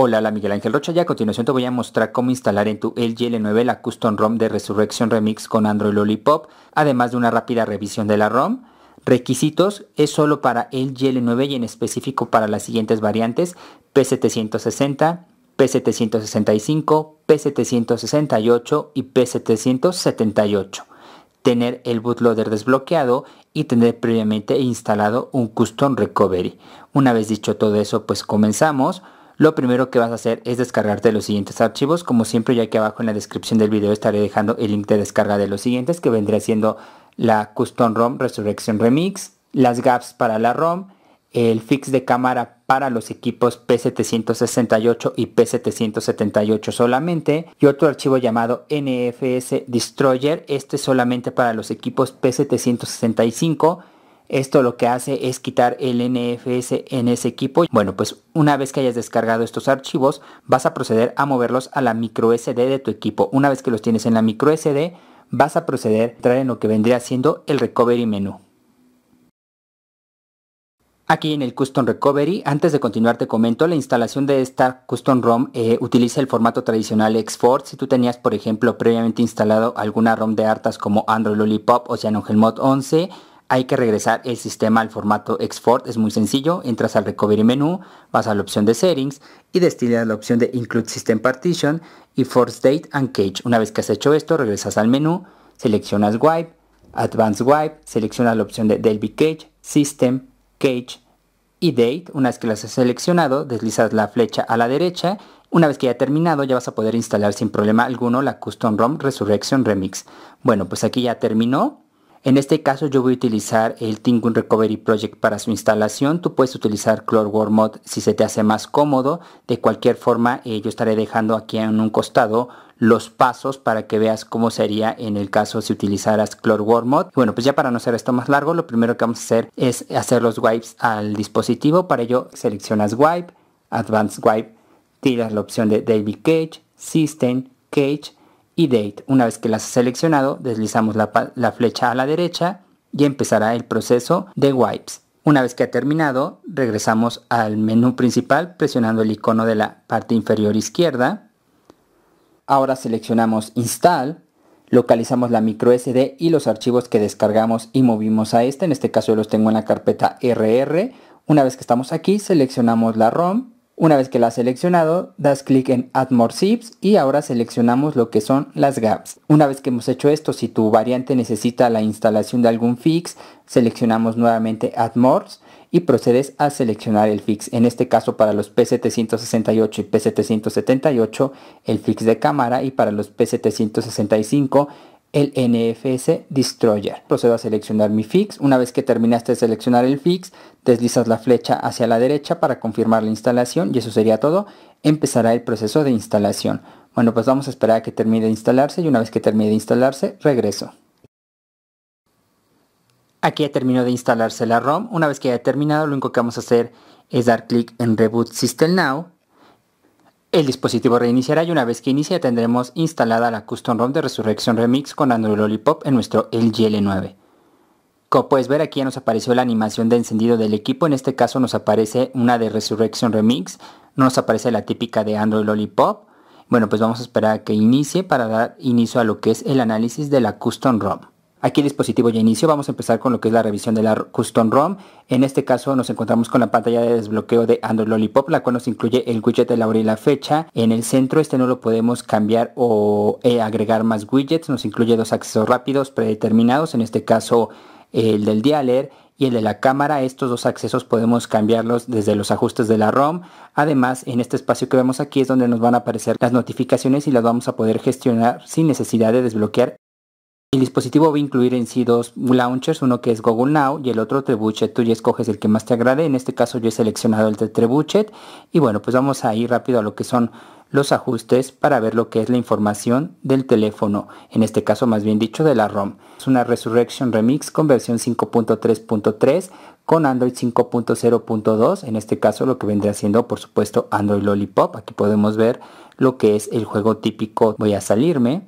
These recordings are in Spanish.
Hola, la Miguel Ángel Rocha, y a continuación te voy a mostrar cómo instalar en tu LG L9 la Custom ROM de Resurrection Remix con Android Lollipop, además de una rápida revisión de la ROM. Requisitos es solo para LG L9 y en específico para las siguientes variantes P760, P765, P768 y P778. Tener el bootloader desbloqueado y tener previamente instalado un Custom Recovery. Una vez dicho todo eso, pues comenzamos. Lo primero que vas a hacer es descargarte los siguientes archivos, como siempre ya aquí abajo en la descripción del video estaré dejando el link de descarga de los siguientes que vendría siendo la Custom ROM Resurrection Remix, las gaps para la ROM, el fix de cámara para los equipos P768 y P778 solamente y otro archivo llamado NFS Destroyer, este solamente para los equipos P765 esto lo que hace es quitar el NFS en ese equipo. Bueno, pues una vez que hayas descargado estos archivos, vas a proceder a moverlos a la micro SD de tu equipo. Una vez que los tienes en la micro SD, vas a proceder a entrar en lo que vendría siendo el Recovery menú. Aquí en el Custom Recovery, antes de continuar te comento, la instalación de esta Custom ROM eh, utiliza el formato tradicional export. Si tú tenías, por ejemplo, previamente instalado alguna ROM de hartas como Android Lollipop o CyanogenMod 11, hay que regresar el sistema al formato export. Es muy sencillo. Entras al recovery menú, vas a la opción de settings y destilas la opción de include system partition y force date and cage. Una vez que has hecho esto, regresas al menú, seleccionas wipe, advanced wipe, seleccionas la opción de delby cage, system, cage y date. Una vez que las has seleccionado, deslizas la flecha a la derecha. Una vez que ya terminado, ya vas a poder instalar sin problema alguno la Custom ROM Resurrection Remix. Bueno, pues aquí ya terminó. En este caso yo voy a utilizar el Tingun Recovery Project para su instalación. Tú puedes utilizar Clore Mod si se te hace más cómodo. De cualquier forma eh, yo estaré dejando aquí en un costado los pasos para que veas cómo sería en el caso si utilizaras Clore Mod. Bueno, pues ya para no hacer esto más largo, lo primero que vamos a hacer es hacer los wipes al dispositivo. Para ello seleccionas Wipe, Advanced Wipe, tiras la opción de Daily Cage, System, Cage y Date. Una vez que las ha seleccionado, deslizamos la, flecha a la derecha y empezará el proceso de wipes. Una vez que ha terminado, regresamos al menú principal presionando el icono de la parte inferior izquierda. Ahora seleccionamos Install, localizamos la micro SD y los archivos que descargamos y movimos a este. En este caso los tengo en la carpeta RR. Una vez que estamos aquí, seleccionamos la ROM una vez que la has seleccionado, das clic en Add More Zips y ahora seleccionamos lo que son las gaps. Una vez que hemos hecho esto, si tu variante necesita la instalación de algún fix, seleccionamos nuevamente Add More y procedes a seleccionar el fix. En este caso para los P768 y P778 el fix de cámara y para los P765 el NFS Destroyer. Procedo a seleccionar mi fix. Una vez que terminaste de seleccionar el fix, deslizas la flecha hacia la derecha para confirmar la instalación y eso sería todo. Empezará el proceso de instalación. Bueno, pues vamos a esperar a que termine de instalarse y una vez que termine de instalarse, regreso. Aquí ya terminó de instalarse la ROM. Una vez que haya terminado, lo único que vamos a hacer es dar clic en Reboot System Now el dispositivo reiniciará y una vez que inicie tendremos instalada la Custom ROM de Resurrection Remix con Android Lollipop en nuestro LG 9 Como puedes ver aquí ya nos apareció la animación de encendido del equipo, en este caso nos aparece una de Resurrection Remix, no nos aparece la típica de Android Lollipop. Bueno pues vamos a esperar a que inicie para dar inicio a lo que es el análisis de la Custom ROM. Aquí el dispositivo ya inicio. vamos a empezar con lo que es la revisión de la Custom ROM. En este caso nos encontramos con la pantalla de desbloqueo de Android Lollipop, la cual nos incluye el widget de la hora y la fecha. En el centro este no lo podemos cambiar o eh, agregar más widgets, nos incluye dos accesos rápidos predeterminados, en este caso el del dialer y el de la cámara. Estos dos accesos podemos cambiarlos desde los ajustes de la ROM. Además, en este espacio que vemos aquí es donde nos van a aparecer las notificaciones y las vamos a poder gestionar sin necesidad de desbloquear el dispositivo va a incluir en sí dos launchers, uno que es Google Now y el otro Trebuchet. Tú ya escoges el que más te agrade. En este caso yo he seleccionado el de Trebuchet. Y bueno, pues vamos a ir rápido a lo que son los ajustes para ver lo que es la información del teléfono, en este caso más bien dicho de la ROM. Es una Resurrection Remix con versión 5.3.3 con Android 5.0.2, en este caso lo que vendría siendo por supuesto Android Lollipop. Aquí podemos ver lo que es el juego típico. Voy a salirme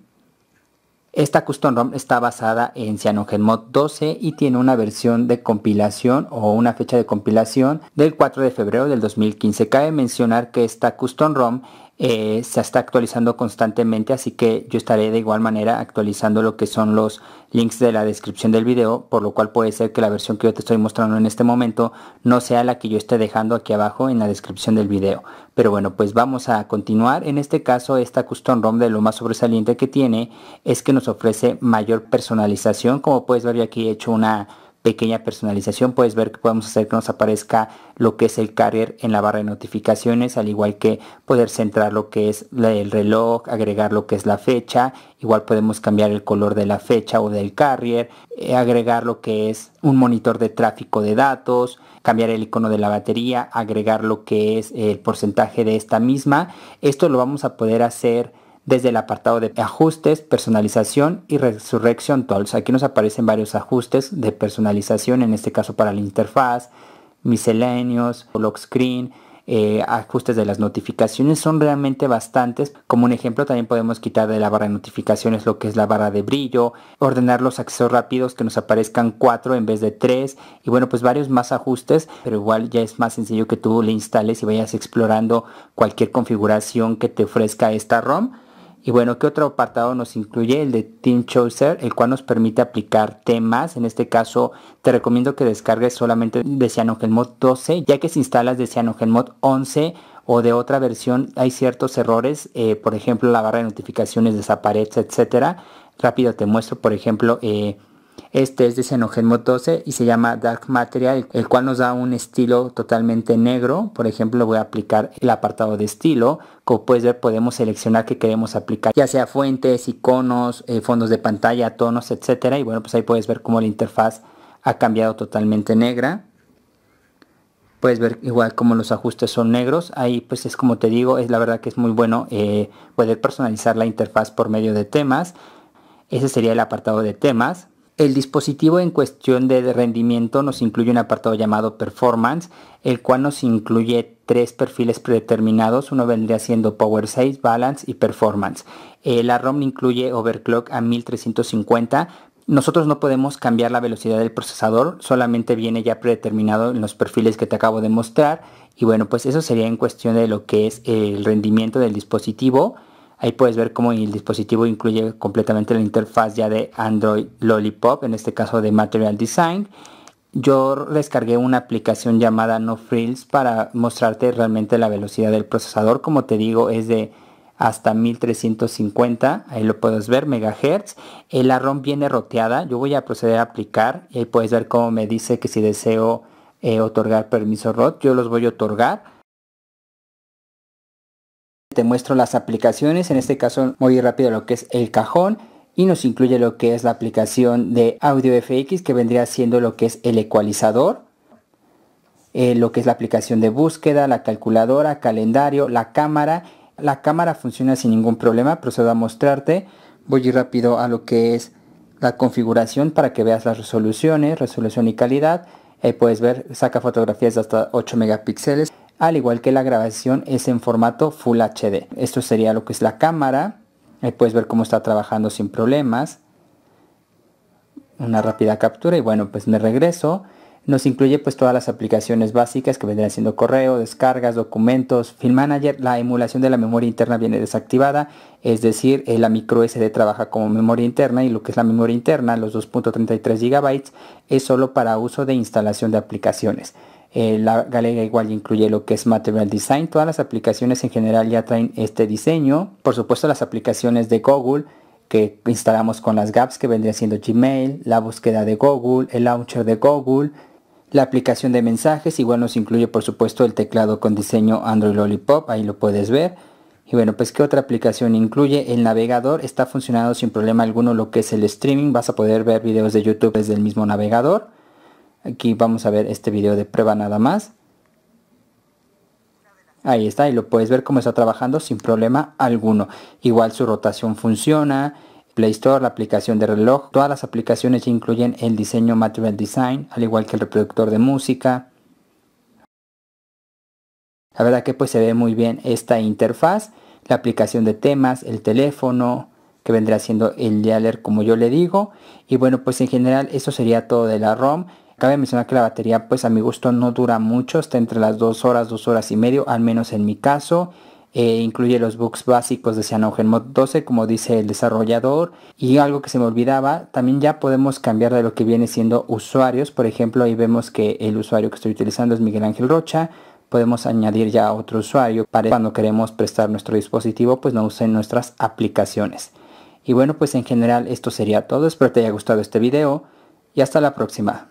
esta custom ROM está basada en CyanogenMod 12 y tiene una versión de compilación o una fecha de compilación del 4 de febrero del 2015. Cabe mencionar que esta custom ROM eh, se está actualizando constantemente, así que yo estaré de igual manera actualizando lo que son los links de la descripción del video, por lo cual puede ser que la versión que yo te estoy mostrando en este momento no sea la que yo esté dejando aquí abajo en la descripción del video. Pero bueno, pues vamos a continuar. En este caso, esta Custom ROM de lo más sobresaliente que tiene es que nos ofrece mayor personalización. Como puedes ver, yo aquí he hecho una pequeña personalización. Puedes ver que podemos hacer que nos aparezca lo que es el carrier en la barra de notificaciones, al igual que poder centrar lo que es el reloj, agregar lo que es la fecha. Igual podemos cambiar el color de la fecha o del carrier, eh, agregar lo que es un monitor de tráfico de datos, cambiar el icono de la batería, agregar lo que es el porcentaje de esta misma. Esto lo vamos a poder hacer desde el apartado de ajustes, personalización y resurrección Tools. Aquí nos aparecen varios ajustes de personalización, en este caso para la interfaz, misceláneos, lock screen, eh, ajustes de las notificaciones. Son realmente bastantes. Como un ejemplo, también podemos quitar de la barra de notificaciones lo que es la barra de brillo, ordenar los accesos rápidos que nos aparezcan 4 en vez de tres, y bueno, pues varios más ajustes, pero igual ya es más sencillo que tú le instales y vayas explorando cualquier configuración que te ofrezca esta ROM. Y bueno, ¿qué otro apartado nos incluye? El de Team Chooser, el cual nos permite aplicar temas. En este caso, te recomiendo que descargues solamente de CyanogenMod 12, ya que si instalas de CyanogenMod 11 o de otra versión hay ciertos errores, eh, por ejemplo la barra de notificaciones desaparece, etcétera. Rápido te muestro, por ejemplo, eh, este es de XenogenMod 12 y se llama Dark Material, el cual nos da un estilo totalmente negro. Por ejemplo, voy a aplicar el apartado de estilo. Como puedes ver, podemos seleccionar qué queremos aplicar, ya sea fuentes, iconos, eh, fondos de pantalla, tonos, etcétera. Y bueno, pues ahí puedes ver cómo la interfaz ha cambiado totalmente negra. Puedes ver igual cómo los ajustes son negros. Ahí pues es como te digo, es la verdad que es muy bueno eh, poder personalizar la interfaz por medio de temas. Ese sería el apartado de temas. El dispositivo en cuestión de rendimiento nos incluye un apartado llamado Performance, el cual nos incluye tres perfiles predeterminados. Uno vendría siendo Power 6, Balance y Performance. Eh, la ROM incluye overclock a 1350. Nosotros no podemos cambiar la velocidad del procesador, solamente viene ya predeterminado en los perfiles que te acabo de mostrar. Y bueno, pues eso sería en cuestión de lo que es el rendimiento del dispositivo. Ahí puedes ver cómo el dispositivo incluye completamente la interfaz ya de Android Lollipop, en este caso de Material Design. Yo descargué una aplicación llamada No Frills para mostrarte realmente la velocidad del procesador. Como te digo, es de hasta 1350, ahí lo puedes ver, megahertz. Eh, la ROM viene roteada, yo voy a proceder a aplicar y ahí puedes ver cómo me dice que si deseo eh, otorgar permiso ROT, yo los voy a otorgar te muestro las aplicaciones, en este caso muy rápido lo que es el cajón y nos incluye lo que es la aplicación de audio FX que vendría siendo lo que es el ecualizador, eh, lo que es la aplicación de búsqueda, la calculadora, calendario, la cámara. La cámara funciona sin ningún problema, procedo a mostrarte. Voy a ir rápido a lo que es la configuración para que veas las resoluciones, resolución y calidad. puedes ver, saca fotografías de hasta 8 megapíxeles al igual que la grabación es en formato Full HD. Esto sería lo que es la cámara. Ahí puedes ver cómo está trabajando sin problemas. Una rápida captura y bueno, pues me regreso. Nos incluye pues todas las aplicaciones básicas que vendrán siendo correo, descargas, documentos, Film Manager. La emulación de la memoria interna viene desactivada, es decir, eh, la micro SD trabaja como memoria interna y lo que es la memoria interna, los 2.33 GB, es solo para uso de instalación de aplicaciones. Eh, la galera igual incluye lo que es Material Design. Todas las aplicaciones en general ya traen este diseño. Por supuesto las aplicaciones de Google que instalamos con las gaps que vendría siendo Gmail, la búsqueda de Google, el launcher de Google, la aplicación de mensajes, igual nos incluye por supuesto el teclado con diseño Android Lollipop, ahí lo puedes ver. Y bueno, pues qué otra aplicación incluye el navegador, está funcionando sin problema alguno lo que es el streaming, vas a poder ver videos de YouTube desde el mismo navegador. Aquí vamos a ver este video de prueba nada más. Ahí está, y lo puedes ver cómo está trabajando sin problema alguno. Igual su rotación funciona, Play Store, la aplicación de reloj, todas las aplicaciones incluyen el diseño Material Design, al igual que el reproductor de música. La verdad que pues se ve muy bien esta interfaz, la aplicación de temas, el teléfono, que vendría siendo el dialer como yo le digo. Y bueno, pues en general eso sería todo de la ROM de mencionar que la batería pues a mi gusto no dura mucho, está entre las 2 horas, 2 horas y medio, al menos en mi caso. Eh, incluye los bugs básicos de Mod 12 como dice el desarrollador y algo que se me olvidaba también ya podemos cambiar de lo que viene siendo usuarios por ejemplo ahí vemos que el usuario que estoy utilizando es Miguel Ángel Rocha podemos añadir ya otro usuario para cuando queremos prestar nuestro dispositivo pues no usen nuestras aplicaciones y bueno pues en general esto sería todo espero te haya gustado este video y hasta la próxima